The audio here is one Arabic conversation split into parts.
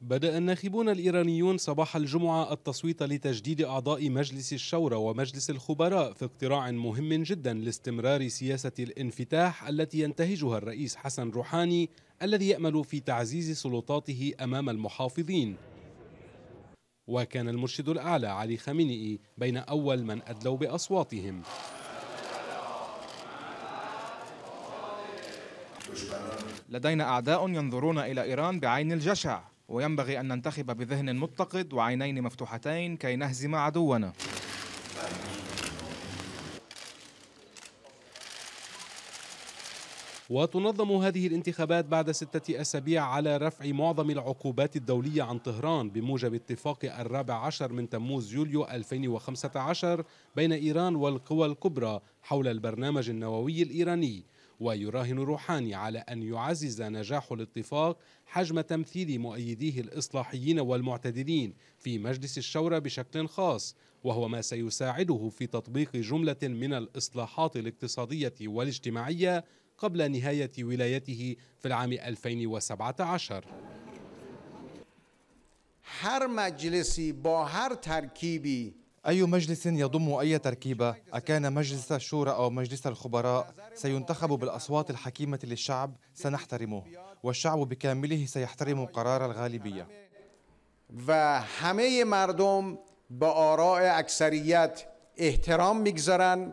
بدأ الناخبون الإيرانيون صباح الجمعة التصويت لتجديد أعضاء مجلس الشورى ومجلس الخبراء في اقتراع مهم جدا لاستمرار سياسة الانفتاح التي ينتهجها الرئيس حسن روحاني الذي يأمل في تعزيز سلطاته أمام المحافظين وكان المرشد الأعلى علي خامنئي بين أول من أدلوا بأصواتهم لدينا أعداء ينظرون إلى إيران بعين الجشع وينبغي أن ننتخب بذهن متقد وعينين مفتوحتين كي نهزم عدونا وتنظم هذه الانتخابات بعد ستة أسابيع على رفع معظم العقوبات الدولية عن طهران بموجب اتفاق الرابع عشر من تموز يوليو 2015 بين إيران والقوى الكبرى حول البرنامج النووي الإيراني ويراهن روحاني على أن يعزز نجاح الاتفاق حجم تمثيل مؤيديه الإصلاحيين والمعتدلين في مجلس الشورى بشكل خاص وهو ما سيساعده في تطبيق جملة من الإصلاحات الاقتصادية والاجتماعية قبل نهاية ولايته في العام 2017 هر مجلسی با هر ترکیبی أي مجلس يضم أي تركيبة أكان مجلس الشورى أو مجلس الخبراء سينتخب بالأصوات الحكيمة للشعب سنحترمه والشعب بكامله سيحترم قرار الغالبية همه مردم به آراء اکثریت احترام میگذارند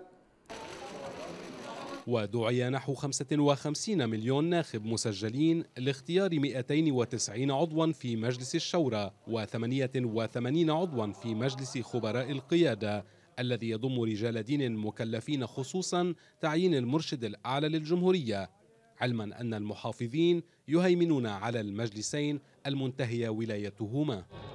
ودعي نحو 55 مليون ناخب مسجلين لاختيار 290 عضوا في مجلس الشورى و88 عضوا في مجلس خبراء القيادة الذي يضم رجال دين مكلفين خصوصا تعيين المرشد الأعلى للجمهورية علما أن المحافظين يهيمنون على المجلسين المنتهية ولايتهما